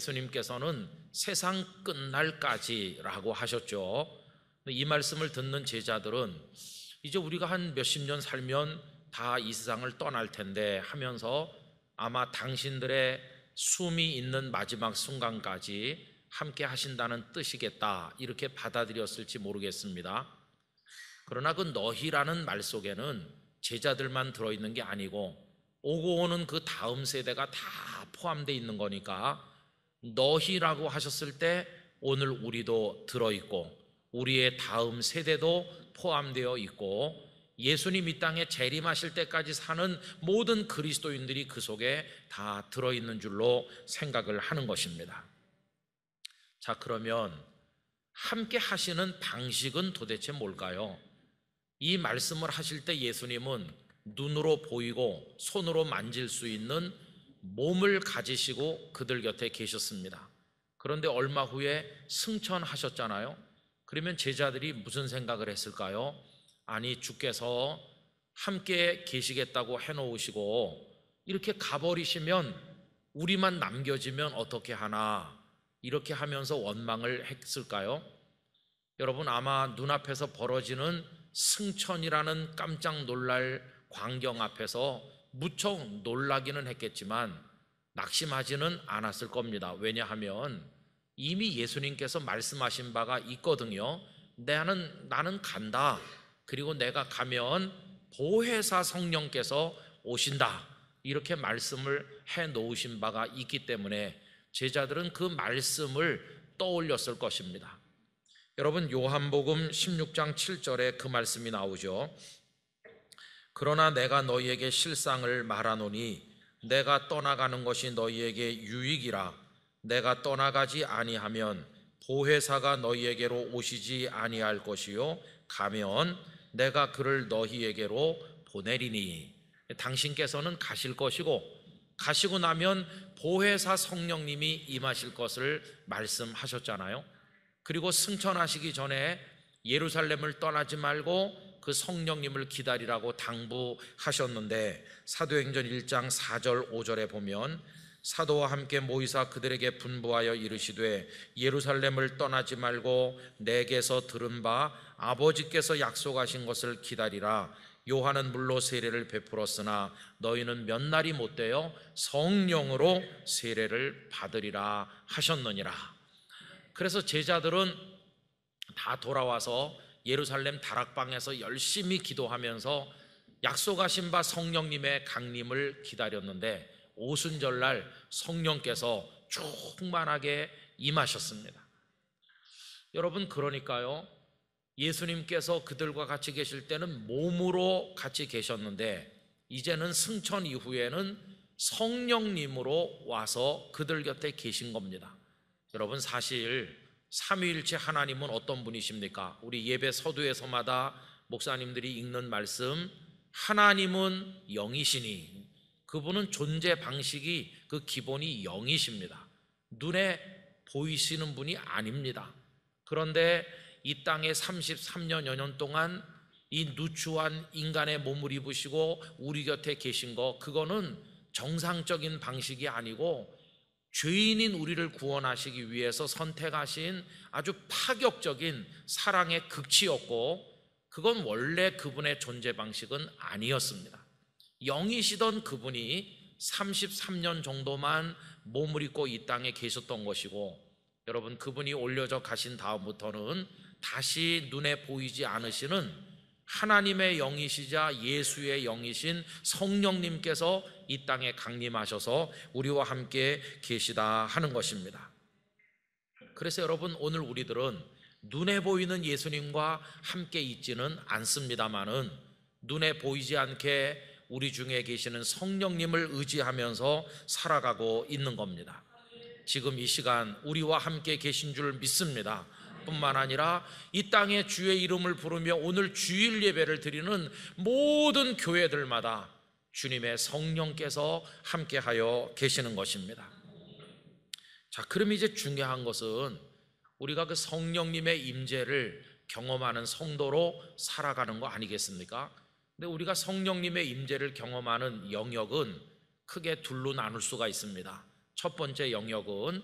예수님께서는 세상 끝날까지라고 하셨죠. 이 말씀을 듣는 제자들은 이제 우리가 한 몇십 년 살면 다 이 세상을 떠날 텐데 하면서 아마 당신들의 숨이 있는 마지막 순간까지 함께 하신다는 뜻이겠다. 이렇게 받아들였을지 모르겠습니다. 그러나 그 너희라는 말 속에는 제자들만 들어있는 게 아니고 오고 오는 그 다음 세대가 다 포함되어 있는 거니까 너희라고 하셨을 때 오늘 우리도 들어있고 우리의 다음 세대도 포함되어 있고 예수님 이 땅에 재림하실 때까지 사는 모든 그리스도인들이 그 속에 다 들어있는 줄로 생각을 하는 것입니다. 자, 그러면 함께 하시는 방식은 도대체 뭘까요? 이 말씀을 하실 때 예수님은 눈으로 보이고 손으로 만질 수 있는 몸을 가지시고 그들 곁에 계셨습니다. 그런데 얼마 후에 승천하셨잖아요. 그러면 제자들이 무슨 생각을 했을까요? 아니, 주께서 함께 계시겠다고 해놓으시고 이렇게 가버리시면 우리만 남겨지면 어떻게 하나 이렇게 하면서 원망을 했을까요? 여러분 아마 눈앞에서 벌어지는 승천이라는 깜짝 놀랄 광경 앞에서 무척 놀라기는 했겠지만 낙심하지는 않았을 겁니다. 왜냐하면 이미 예수님께서 말씀하신 바가 있거든요. 나는 나는 간다. 그리고 내가 가면 보혜사 성령께서 오신다. 이렇게 말씀을 해 놓으신 바가 있기 때문에 제자들은 그 말씀을 떠올렸을 것입니다. 여러분 요한복음 16장 7절에 그 말씀이 나오죠. 그러나 내가 너희에게 실상을 말하노니 내가 떠나가는 것이 너희에게 유익이라 내가 떠나가지 아니하면 보혜사가 너희에게로 오시지 아니할 것이요 가면 내가 그를 너희에게로 보내리니 당신께서는 가실 것이고 가시고 나면 보혜사 성령님이 임하실 것을 말씀하셨잖아요. 그리고 승천하시기 전에 예루살렘을 떠나지 말고 그 성령님을 기다리라고 당부하셨는데 사도행전 1장 4절 5절에 보면 사도와 함께 모이사 그들에게 분부하여 이르시되 예루살렘을 떠나지 말고 내게서 들은 바 아버지께서 약속하신 것을 기다리라 요한은 물로 세례를 베풀었으나 너희는 몇 날이 못 되어 성령으로 세례를 받으리라 하셨느니라 그래서 제자들은 다 돌아와서 예루살렘 다락방에서 열심히 기도하면서 약속하신 바 성령님의 강림을 기다렸는데 오순절날 성령께서 충만하게 임하셨습니다. 여러분 그러니까요. 예수님께서 그들과 같이 계실 때는 몸으로 같이 계셨는데 이제는 승천 이후에는 성령님으로 와서 그들 곁에 계신 겁니다. 여러분 사실 삼위일체 하나님은 어떤 분이십니까? 우리 예배 서두에서마다 목사님들이 읽는 말씀 하나님은 영이시니 그분은 존재 방식이 그 기본이 영이십니다. 눈에 보이시는 분이 아닙니다. 그런데 이 땅에 33년 여년 동안 이 누추한 인간의 몸을 입으시고 우리 곁에 계신 거 그거는 정상적인 방식이 아니고 죄인인 우리를 구원하시기 위해서 선택하신 아주 파격적인 사랑의 극치였고 그건 원래 그분의 존재 방식은 아니었습니다. 영이시던 그분이 33년 정도만 몸을 입고 이 땅에 계셨던 것이고 여러분 그분이 올려져 가신 다음부터는 다시 눈에 보이지 않으시는 하나님의 영이시자 예수의 영이신 성령님께서 이 땅에 강림하셔서 우리와 함께 계시다 하는 것입니다. 그래서 여러분 오늘 우리들은 눈에 보이는 예수님과 함께 있지는 않습니다만은 눈에 보이지 않게 우리 중에 계시는 성령님을 의지하면서 살아가고 있는 겁니다. 지금 이 시간 우리와 함께 계신 줄 믿습니다. 뿐만 아니라 이 땅에 주의 이름을 부르며 오늘 주일 예배를 드리는 모든 교회들마다 주님의 성령께서 함께하여 계시는 것입니다. 자, 그럼 이제 중요한 것은 우리가 그 성령님의 임재를 경험하는 성도로 살아가는 거 아니겠습니까? 근데 우리가 성령님의 임재를 경험하는 영역은 크게 둘로 나눌 수가 있습니다. 첫 번째 영역은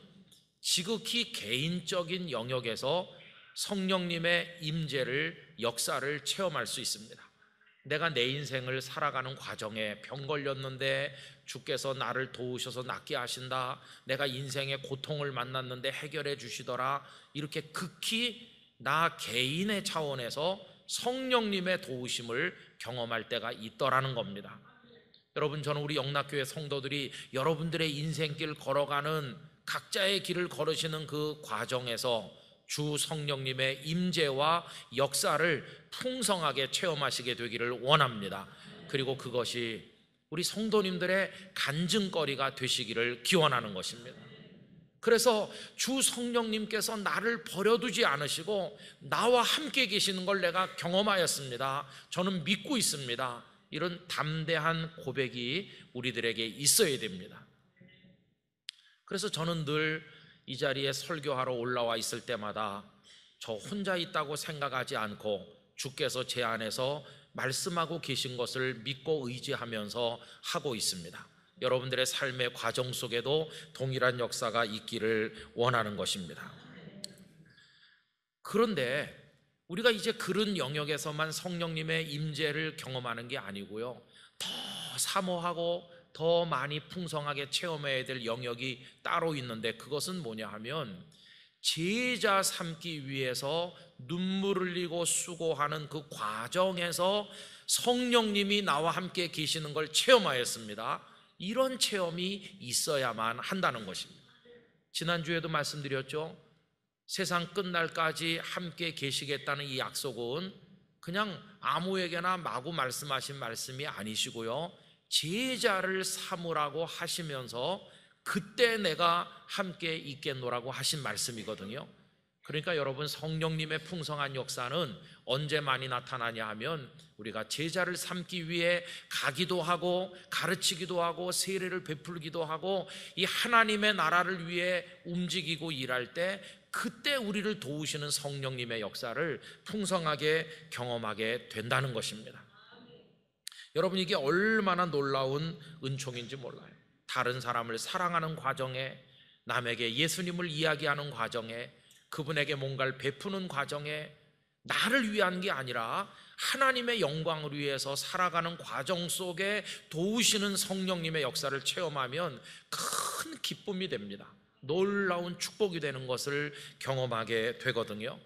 지극히 개인적인 영역에서 성령님의 임재를 역사를 체험할 수 있습니다. 내가 내 인생을 살아가는 과정에 병 걸렸는데 주께서 나를 도우셔서 낫게 하신다. 내가 인생의 고통을 만났는데 해결해 주시더라. 이렇게 극히 나 개인의 차원에서 성령님의 도우심을 경험할 때가 있더라는 겁니다. 여러분 저는 우리 영락교회 성도들이 여러분들의 인생길 걸어가는 각자의 길을 걸으시는 그 과정에서 주 성령님의 임재와 역사를 풍성하게 체험하시게 되기를 원합니다. 그리고 그것이 우리 성도님들의 간증거리가 되시기를 기원하는 것입니다. 그래서 주 성령님께서 나를 버려두지 않으시고 나와 함께 계시는 걸 내가 경험하였습니다. 저는 믿고 있습니다. 이런 담대한 고백이 우리들에게 있어야 됩니다. 그래서 저는 늘이 자리에 설교하러 올라와 있을 때마다 저 혼자 있다고 생각하지 않고 주께서 제 안에서 말씀하고 계신 것을 믿고 의지하면서 하고 있습니다. 여러분들의 삶의 과정 속에도 동일한 역사가 있기를 원하는 것입니다. 그런데 우리가 이제 그런 영역에서만 성령님의 임재를 경험하는 게 아니고요. 더 사모하고 더 많이 풍성하게 체험해야 될 영역이 따로 있는데 그것은 뭐냐 하면 제자 삼기 위해서 눈물 을 흘리고 수고하는 그 과정에서 성령님이 나와 함께 계시는 걸 체험하였습니다. 이런 체험이 있어야만 한다는 것입니다. 지난주에도 말씀드렸죠. 세상 끝날까지 함께 계시겠다는 이 약속은 그냥 아무에게나 마구 말씀하신 말씀이 아니시고요. 제자를 삼으라고 하시면서 그때 내가 함께 있겠노라고 하신 말씀이거든요. 그러니까 여러분 성령님의 풍성한 역사는 언제 많이 나타나냐 하면 우리가 제자를 삼기 위해 가기도 하고 가르치기도 하고 세례를 베풀기도 하고 이 하나님의 나라를 위해 움직이고 일할 때 그때 우리를 도우시는 성령님의 역사를 풍성하게 경험하게 된다는 것입니다. 여러분 이게 얼마나 놀라운 은총인지 몰라요. 다른 사람을 사랑하는 과정에 남에게 예수님을 이야기하는 과정에 그분에게 뭔가를 베푸는 과정에 나를 위한 게 아니라 하나님의 영광을 위해서 살아가는 과정 속에 도우시는 성령님의 역사를 체험하면 큰 기쁨이 됩니다. 놀라운 축복이 되는 것을 경험하게 되거든요.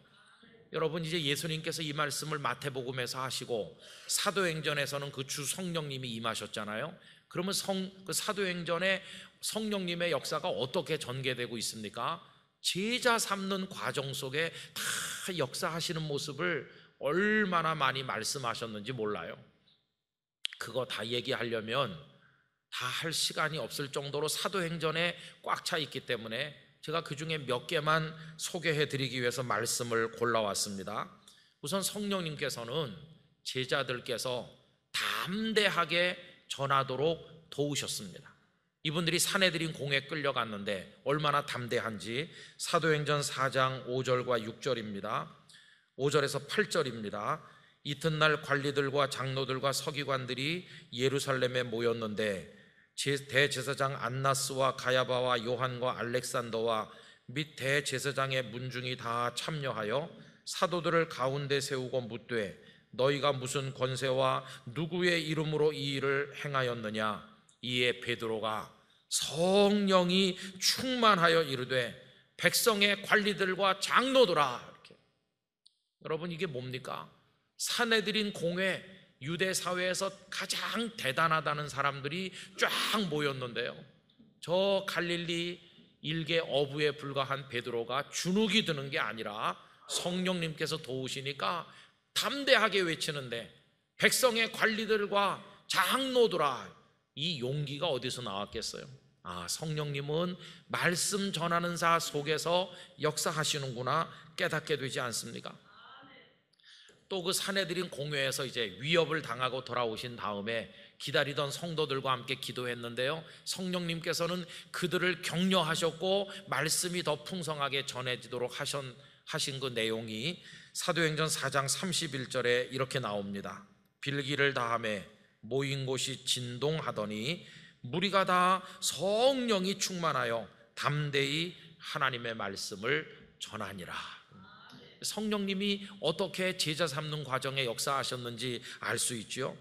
여러분 이제 예수님께서 이 말씀을 마태복음에서 하시고 사도행전에서는 그 주 성령님이 임하셨잖아요. 그러면 성 그 사도행전에 성령님의 역사가 어떻게 전개되고 있습니까? 제자 삼는 과정 속에 다 역사하시는 모습을 얼마나 많이 말씀하셨는지 몰라요. 그거 다 얘기하려면 다 할 시간이 없을 정도로 사도행전에 꽉 차 있기 때문에 제가 그 중에 몇 개만 소개해 드리기 위해서 말씀을 골라왔습니다. 우선 성령님께서는 제자들께서 담대하게 전하도록 도우셨습니다. 이분들이 사내들인 공에 끌려갔는데 얼마나 담대한지 사도행전 4장 5절과 6절입니다. 5절에서 8절입니다. 이튿날 관리들과 장로들과 서기관들이 예루살렘에 모였는데 대제사장 안나스와 가야바와 요한과 알렉산더와 및 대제사장의 문중이 다 참여하여 사도들을 가운데 세우고 묻되 너희가 무슨 권세와 누구의 이름으로 이 일을 행하였느냐 이에 베드로가 성령이 충만하여 이르되 백성의 관리들과 장로들아 이렇게 여러분 이게 뭡니까 사내들인 공회 유대 사회에서 가장 대단하다는 사람들이 쫙 모였는데요. 저 갈릴리 일개 어부에 불과한 베드로가 주눅이 드는 게 아니라 성령님께서 도우시니까 담대하게 외치는데 백성의 관리들과 장로들아 이 용기가 어디서 나왔겠어요? 아, 성령님은 말씀 전하는 자 속에서 역사하시는구나 깨닫게 되지 않습니까? 또그 사내들인 공회에서 이제 위협을 당하고 돌아오신 다음에 기다리던 성도들과 함께 기도했는데요. 성령님께서는 그들을 격려하셨고 말씀이 더 풍성하게 전해지도록 하신 하신 그 내용이 사도행전 4장 31절에 이렇게 나옵니다. 빌기를 다함에 모인 곳이 진동하더니 무리가 다 성령이 충만하여 담대히 하나님의 말씀을 전하니라. 성령님이 어떻게 제자 삼는 과정에 역사하셨는지 알 수 있지요.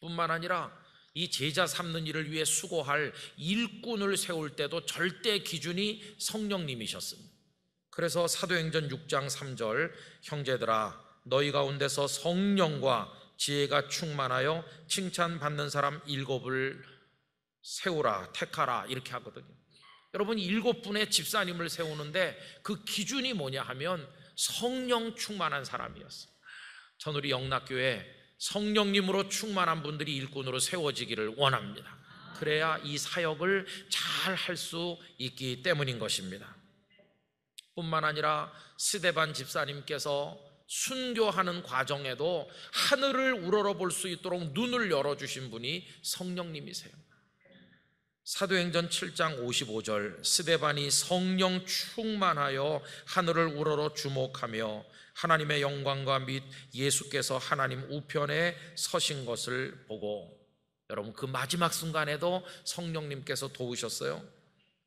뿐만 아니라 이 제자 삼는 일을 위해 수고할 일꾼을 세울 때도 절대 기준이 성령님이셨습니다. 그래서 사도행전 6장 3절 형제들아 너희 가운데서 성령과 지혜가 충만하여 칭찬받는 사람 일곱을 세우라 택하라 이렇게 하거든요. 여러분 일곱 분의 집사님을 세우는데 그 기준이 뭐냐 하면 성령 충만한 사람이었어. 전 우리 영락교회 성령님으로 충만한 분들이 일꾼으로 세워지기를 원합니다. 그래야 이 사역을 잘 할 수 있기 때문인 것입니다. 뿐만 아니라 스데반 집사님께서 순교하는 과정에도 하늘을 우러러 볼수 있도록 눈을 열어주신 분이 성령님이세요. 사도행전 7장 55절 스데반이 성령 충만하여 하늘을 우러러 주목하며 하나님의 영광과 및 예수께서 하나님 우편에 서신 것을 보고 여러분 그 마지막 순간에도 성령님께서 도우셨어요.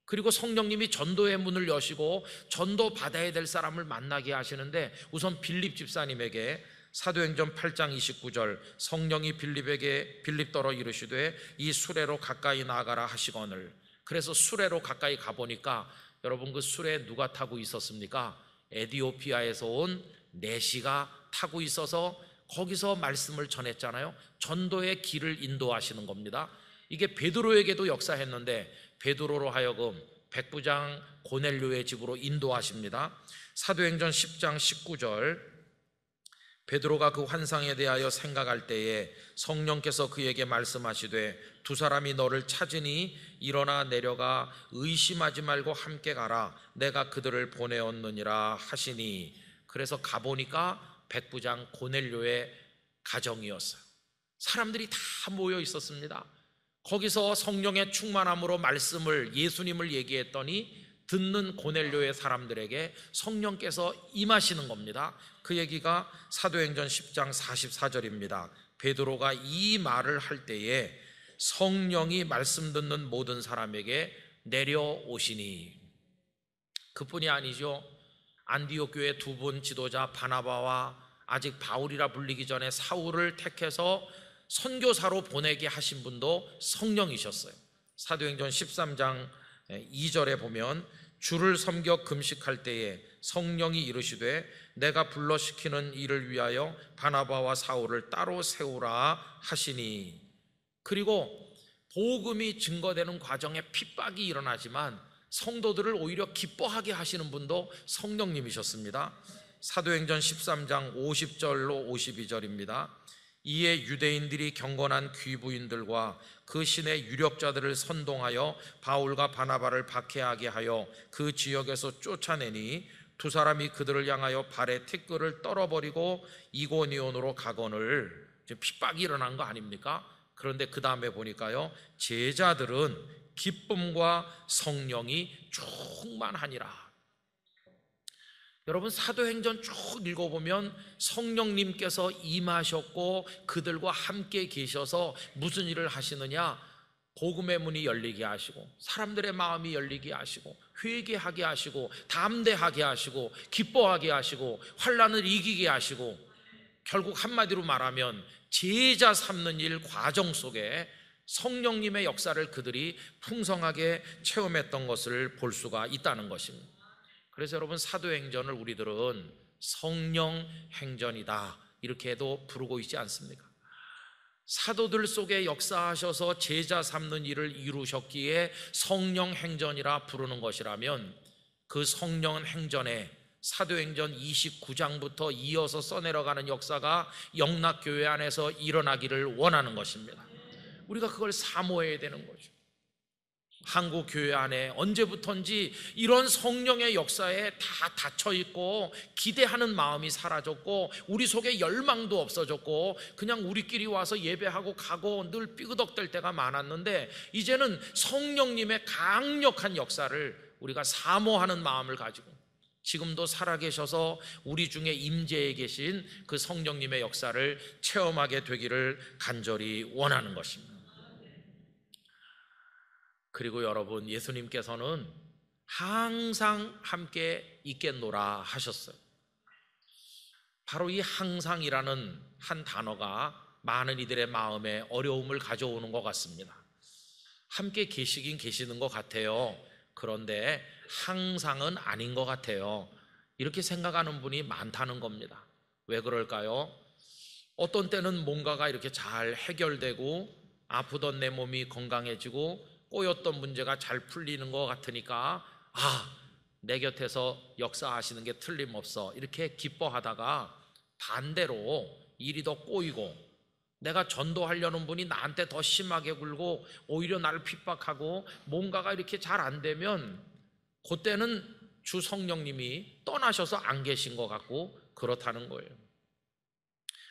그리고 성령님이 전도의 문을 여시고 전도 받아야 될 사람을 만나게 하시는데 우선 빌립 집사님에게 사도행전 8장 29절 성령이 빌립에게 빌립더러 이르시되 이 수레로 가까이 나가라 하시거늘 그래서 수레로 가까이 가보니까 여러분 그 수레 누가 타고 있었습니까? 에디오피아에서 온 내시가 타고 있어서 거기서 말씀을 전했잖아요. 전도의 길을 인도하시는 겁니다. 이게 베드로에게도 역사했는데 베드로로 하여금 백부장 고넬료의 집으로 인도하십니다. 사도행전 10장 19절 베드로가 그 환상에 대하여 생각할 때에 성령께서 그에게 말씀하시되 두 사람이 너를 찾으니 일어나 내려가 의심하지 말고 함께 가라 내가 그들을 보내었느니라 하시니 그래서 가보니까 백부장 고넬료의 가정이었어요. 사람들이 다 모여 있었습니다. 거기서 성령의 충만함으로 말씀을 예수님을 얘기했더니 듣는 고넬료의 사람들에게 성령께서 임하시는 겁니다. 그 얘기가 사도행전 10장 44절입니다. 베드로가 이 말을 할 때에 성령이 말씀 듣는 모든 사람에게 내려오시니 그뿐이 아니죠. 안디옥 교회 두 분 지도자 바나바와 아직 바울이라 불리기 전에 사울을 택해서 선교사로 보내게 하신 분도 성령이셨어요. 사도행전 13장 2절에 보면 주를 섬겨 금식할 때에 성령이 이르시되 내가 불러시키는 일을 위하여 바나바와 사울을 따로 세우라 하시니 그리고 복음이 증거되는 과정에 핍박이 일어나지만 성도들을 오히려 기뻐하게 하시는 분도 성령님이셨습니다. 사도행전 13장 50절로 52절입니다. 이에 유대인들이 경건한 귀부인들과 그 신의 유력자들을 선동하여 바울과 바나바를 박해하게 하여 그 지역에서 쫓아내니 두 사람이 그들을 향하여 발에 티끌을 떨어버리고 이고니온으로 가거을 핍박이 일어난 거 아닙니까? 그런데 그 다음에 보니까요 제자들은 기쁨과 성령이 충만하니라 여러분 사도행전 쭉 읽어보면 성령님께서 임하셨고 그들과 함께 계셔서 무슨 일을 하시느냐 고금의 문이 열리게 하시고 사람들의 마음이 열리게 하시고 회개하게 하시고 담대하게 하시고 기뻐하게 하시고 환란을 이기게 하시고 결국 한마디로 말하면 제자 삼는 일 과정 속에 성령님의 역사를 그들이 풍성하게 체험했던 것을 볼 수가 있다는 것입니다. 그래서 여러분 사도행전을 우리들은 성령 행전이다 이렇게도 부르고 있지 않습니까? 사도들 속에 역사하셔서 제자 삼는 일을 이루셨기에 성령 행전이라 부르는 것이라면 그 성령 행전에 사도행전 29장부터 이어서 써내려가는 역사가 영락교회 안에서 일어나기를 원하는 것입니다. 우리가 그걸 사모해야 되는 거죠. 한국 교회 안에 언제부턴지 이런 성령의 역사에 다 닫혀 있고 기대하는 마음이 사라졌고 우리 속에 열망도 없어졌고 그냥 우리끼리 와서 예배하고 가고 늘 삐그덕될 때가 많았는데 이제는 성령님의 강력한 역사를 우리가 사모하는 마음을 가지고 지금도 살아계셔서 우리 중에 임재에 계신 그 성령님의 역사를 체험하게 되기를 간절히 원하는 것입니다. 그리고 여러분, 예수님께서는 항상 함께 있겠노라 하셨어요. 바로 이 항상이라는 한 단어가 많은 이들의 마음에 어려움을 가져오는 것 같습니다. 함께 계시긴 계시는 것 같아요. 그런데 항상은 아닌 것 같아요. 이렇게 생각하는 분이 많다는 겁니다. 왜 그럴까요? 어떤 때는 뭔가가 이렇게 잘 해결되고 아프던 내 몸이 건강해지고 꼬였던 문제가 잘 풀리는 것 같으니까 아, 내 곁에서 역사하시는 게 틀림없어. 이렇게 기뻐하다가 반대로 일이 더 꼬이고 내가 전도하려는 분이 나한테 더 심하게 굴고 오히려 나를 핍박하고 뭔가가 이렇게 잘 안 되면 그때는 주 성령님이 떠나셔서 안 계신 것 같고 그렇다는 거예요.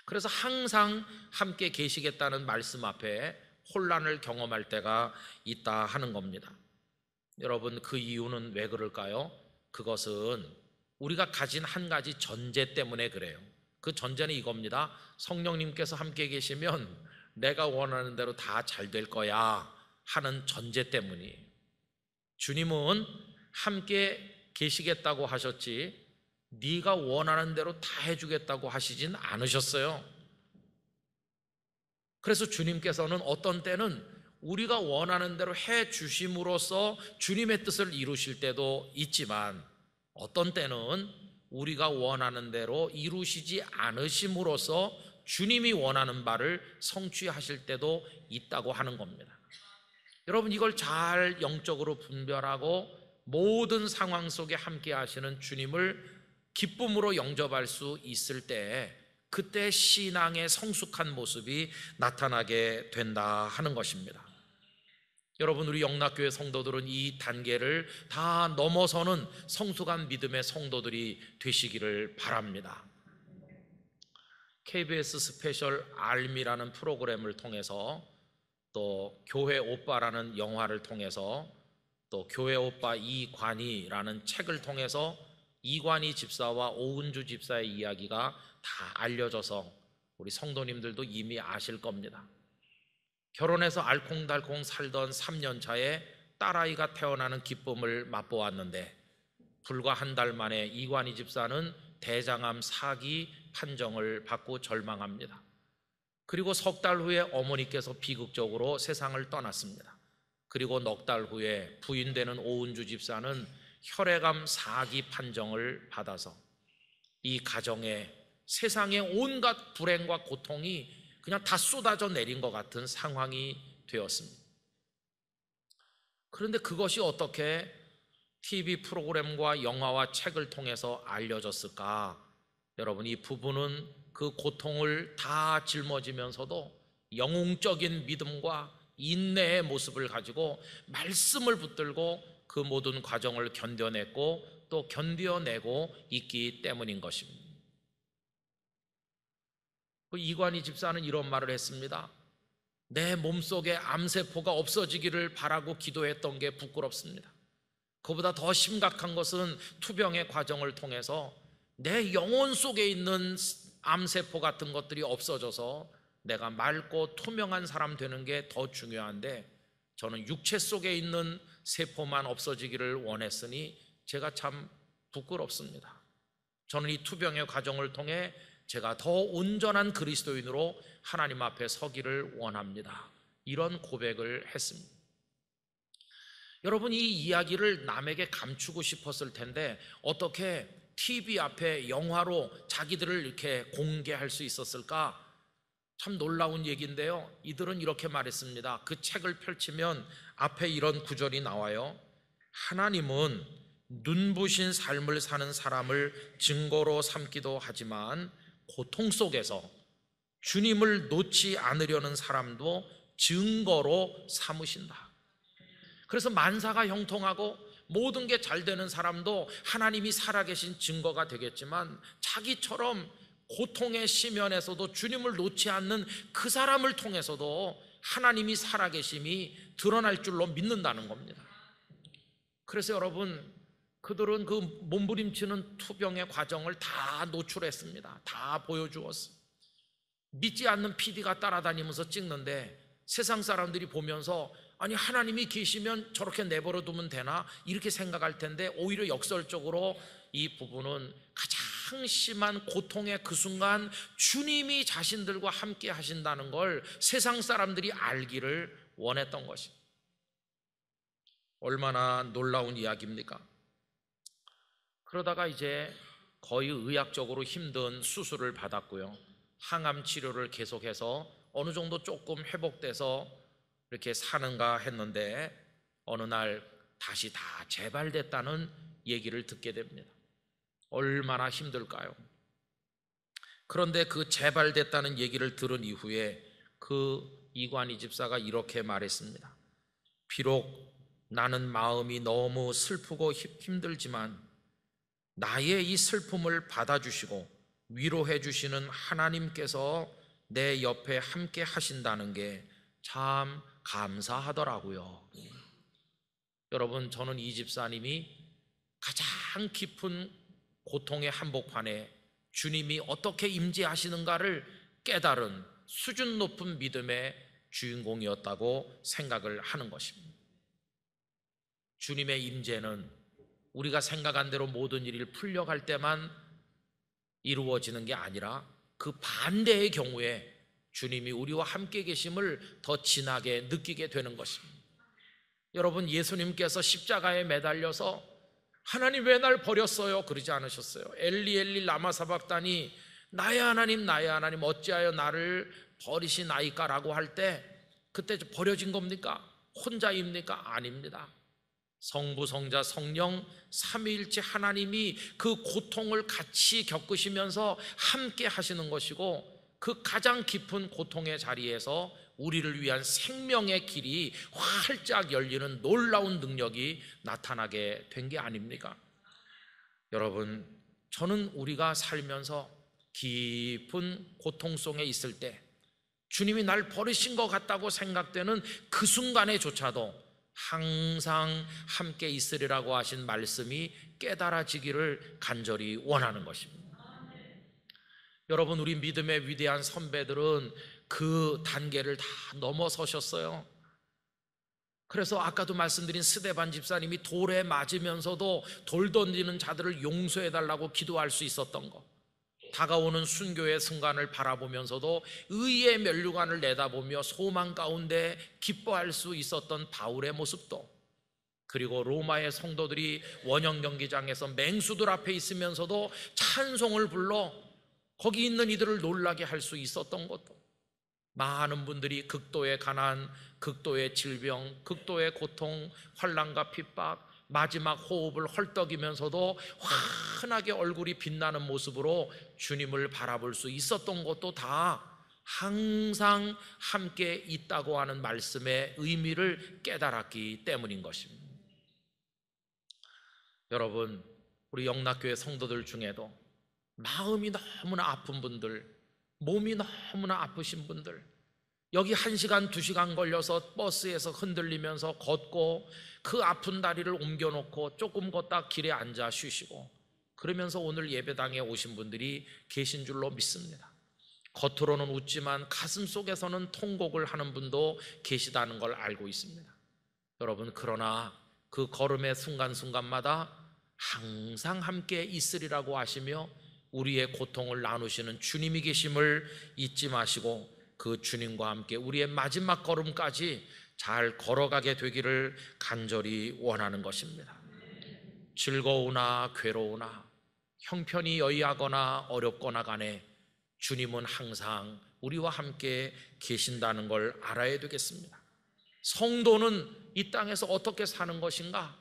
그래서 항상 함께 계시겠다는 말씀 앞에 혼란을 경험할 때가 있다 하는 겁니다. 여러분 그 이유는 왜 그럴까요? 그것은 우리가 가진 한 가지 전제 때문에 그래요. 그 전제는 이겁니다. 성령님께서 함께 계시면 내가 원하는 대로 다 잘 될 거야 하는 전제 때문이 주님은 함께 계시겠다고 하셨지 네가 원하는 대로 다 해주겠다고 하시진 않으셨어요. 그래서 주님께서는 어떤 때는 우리가 원하는 대로 해 주심으로써 주님의 뜻을 이루실 때도 있지만 어떤 때는 우리가 원하는 대로 이루시지 않으심으로써 주님이 원하는 바를 성취하실 때도 있다고 하는 겁니다. 여러분 이걸 잘 영적으로 분별하고 모든 상황 속에 함께 하시는 주님을 기쁨으로 영접할 수 있을 때에 그때 신앙의 성숙한 모습이 나타나게 된다 하는 것입니다. 여러분 우리 영락교회 성도들은 이 단계를 다 넘어서는 성숙한 믿음의 성도들이 되시기를 바랍니다. KBS 스페셜 알미라는 프로그램을 통해서 또 교회 오빠라는 영화를 통해서 또 교회 오빠 이관이라는 책을 통해서 이관희 집사와 오은주 집사의 이야기가 다 알려져서 우리 성도님들도 이미 아실 겁니다. 결혼해서 알콩달콩 살던 3년 차에 딸아이가 태어나는 기쁨을 맛보았는데 불과 한 달 만에 이관희 집사는 대장암 사기 판정을 받고 절망합니다. 그리고 석 달 후에 어머니께서 비극적으로 세상을 떠났습니다. 그리고 넉 달 후에 부인되는 오은주 집사는 혈액암 4기 판정을 받아서 이 가정에 세상의 온갖 불행과 고통이 그냥 다 쏟아져 내린 것 같은 상황이 되었습니다. 그런데 그것이 어떻게 TV 프로그램과 영화와 책을 통해서 알려졌을까? 여러분, 이 부부는 그 고통을 다 짊어지면서도 영웅적인 믿음과 인내의 모습을 가지고 말씀을 붙들고 그 모든 과정을 견뎌냈고 또 견뎌내고 있기 때문인 것입니다. 그 이관희 집사는 이런 말을 했습니다. 내 몸속에 암세포가 없어지기를 바라고 기도했던 게 부끄럽습니다. 그보다 더 심각한 것은 투병의 과정을 통해서 내 영혼 속에 있는 암세포 같은 것들이 없어져서 내가 맑고 투명한 사람 되는 게 더 중요한데 저는 육체 속에 있는 세포만 없어지기를 원했으니 제가 참 부끄럽습니다. 저는 이 투병의 과정을 통해 제가 더 온전한 그리스도인으로 하나님 앞에 서기를 원합니다. 이런 고백을 했습니다. 여러분 이 이야기를 남에게 감추고 싶었을 텐데 어떻게 TV 앞에 영화로 자기들을 이렇게 공개할 수 있었을까? 참 놀라운 얘기인데요. 이들은 이렇게 말했습니다. 그 책을 펼치면 앞에 이런 구절이 나와요. 하나님은 눈부신 삶을 사는 사람을 증거로 삼기도 하지만 고통 속에서 주님을 놓지 않으려는 사람도 증거로 삼으신다. 그래서 만사가 형통하고 모든 게 잘 되는 사람도 하나님이 살아계신 증거가 되겠지만 자기처럼 고통의 심연에서도 주님을 놓지 않는 그 사람을 통해서도 하나님이 살아계심이 드러날 줄로 믿는다는 겁니다. 그래서 여러분, 그들은 그 몸부림치는 투병의 과정을 다 노출했습니다. 다 보여주었어. 믿지 않는 PD가 따라다니면서 찍는데 세상 사람들이 보면서 아니 하나님이 계시면 저렇게 내버려 두면 되나 이렇게 생각할 텐데 오히려 역설적으로 이 부분은 가장 상심한 고통의 그 순간 주님이 자신들과 함께 하신다는 걸 세상 사람들이 알기를 원했던 것이 얼마나 놀라운 이야기입니까? 그러다가 이제 거의 의학적으로 힘든 수술을 받았고요. 항암 치료를 계속해서 어느 정도 조금 회복돼서 이렇게 사는가 했는데 어느 날 다시 다 재발됐다는 얘기를 듣게 됩니다. 얼마나 힘들까요? 그런데 그 재발됐다는 얘기를 들은 이후에 그 이관희 집사가 이렇게 말했습니다. 비록 나는 마음이 너무 슬프고 힘들지만 나의 이 슬픔을 받아주시고 위로해 주시는 하나님께서 내 옆에 함께 하신다는 게 참 감사하더라고요. 여러분, 저는 이 집사님이 가장 깊은 고통의 한복판에 주님이 어떻게 임재하시는가를 깨달은 수준 높은 믿음의 주인공이었다고 생각을 하는 것입니다. 주님의 임재는 우리가 생각한 대로 모든 일을 풀려갈 때만 이루어지는 게 아니라 그 반대의 경우에 주님이 우리와 함께 계심을 더 진하게 느끼게 되는 것입니다. 여러분 예수님께서 십자가에 매달려서 하나님 왜 날 버렸어요? 그러지 않으셨어요. 엘리 엘리 라마 사박다니 나의 하나님 나의 하나님 어찌하여 나를 버리시나이까라고 할 때 그때 버려진 겁니까? 혼자입니까? 아닙니다. 성부 성자 성령 삼위일체 하나님이 그 고통을 같이 겪으시면서 함께 하시는 것이고 그 가장 깊은 고통의 자리에서 우리를 위한 생명의 길이 활짝 열리는 놀라운 능력이 나타나게 된 게 아닙니까? 여러분, 저는 우리가 살면서 깊은 고통 속에 있을 때 주님이 날 버리신 것 같다고 생각되는 그 순간에조차도 항상 함께 있으리라고 하신 말씀이 깨달아지기를 간절히 원하는 것입니다. 여러분, 우리 믿음의 위대한 선배들은 그 단계를 다 넘어서셨어요. 그래서 아까도 말씀드린 스데반 집사님이 돌에 맞으면서도 돌 던지는 자들을 용서해 달라고 기도할 수 있었던 거. 다가오는 순교의 순간을 바라보면서도 의의 면류관을 내다보며 소망 가운데 기뻐할 수 있었던 바울의 모습도 그리고 로마의 성도들이 원형 경기장에서 맹수들 앞에 있으면서도 찬송을 불러 거기 있는 이들을 놀라게 할 수 있었던 것도 많은 분들이 극도의 가난, 극도의 질병, 극도의 고통, 환란과 핍박, 마지막 호흡을 헐떡이면서도 환하게 얼굴이 빛나는 모습으로 주님을 바라볼 수 있었던 것도 다 항상 함께 있다고 하는 말씀의 의미를 깨달았기 때문인 것입니다. 여러분, 우리 영락교회 성도들 중에도 마음이 너무나 아픈 분들, 몸이 너무나 아프신 분들, 여기 1시간2시간 걸려서 버스에서 흔들리면서 걷고 그 아픈 다리를 옮겨놓고 조금 걷다 길에 앉아 쉬시고 그러면서 오늘 예배당에 오신 분들이 계신 줄로 믿습니다. 겉으로는 웃지만 가슴 속에서는 통곡을 하는 분도 계시다는 걸 알고 있습니다. 여러분, 그러나 그 걸음의 순간순간마다 항상 함께 있으리라고 하시며 우리의 고통을 나누시는 주님이 계심을 잊지 마시고 그 주님과 함께 우리의 마지막 걸음까지 잘 걸어가게 되기를 간절히 원하는 것입니다. 즐거우나 괴로우나 형편이 여의하거나 어렵거나 간에 주님은 항상 우리와 함께 계신다는 걸 알아야 되겠습니다. 성도는 이 땅에서 어떻게 사는 것인가?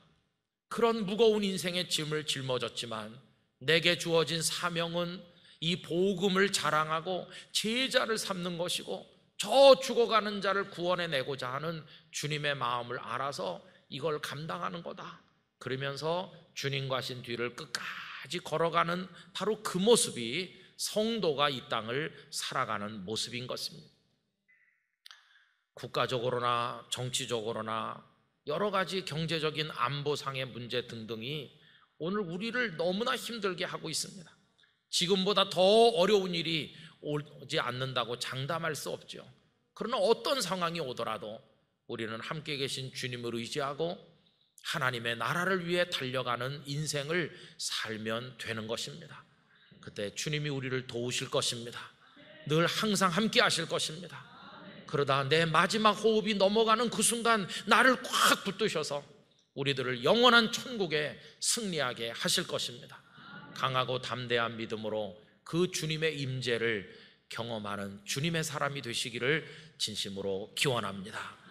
그런 무거운 인생의 짐을 짊어졌지만 내게 주어진 사명은 이 복음을 자랑하고 제자를 삼는 것이고 저 죽어가는 자를 구원해 내고자 하는 주님의 마음을 알아서 이걸 감당하는 거다. 그러면서 주님과 신 뒤를 끝까지 걸어가는 바로 그 모습이 성도가 이 땅을 살아가는 모습인 것입니다. 국가적으로나 정치적으로나 여러 가지 경제적인 안보상의 문제 등등이 오늘 우리를 너무나 힘들게 하고 있습니다. 지금보다 더 어려운 일이 오지 않는다고 장담할 수 없죠. 그러나 어떤 상황이 오더라도 우리는 함께 계신 주님을 의지하고 하나님의 나라를 위해 달려가는 인생을 살면 되는 것입니다. 그때 주님이 우리를 도우실 것입니다. 늘 항상 함께 하실 것입니다. 그러다 내 마지막 호흡이 넘어가는 그 순간 나를 꽉 붙드셔서 우리들을 영원한 천국에 승리하게 하실 것입니다. 강하고 담대한 믿음으로 그 주님의 임재를 경험하는 주님의 사람이 되시기를 진심으로 기원합니다.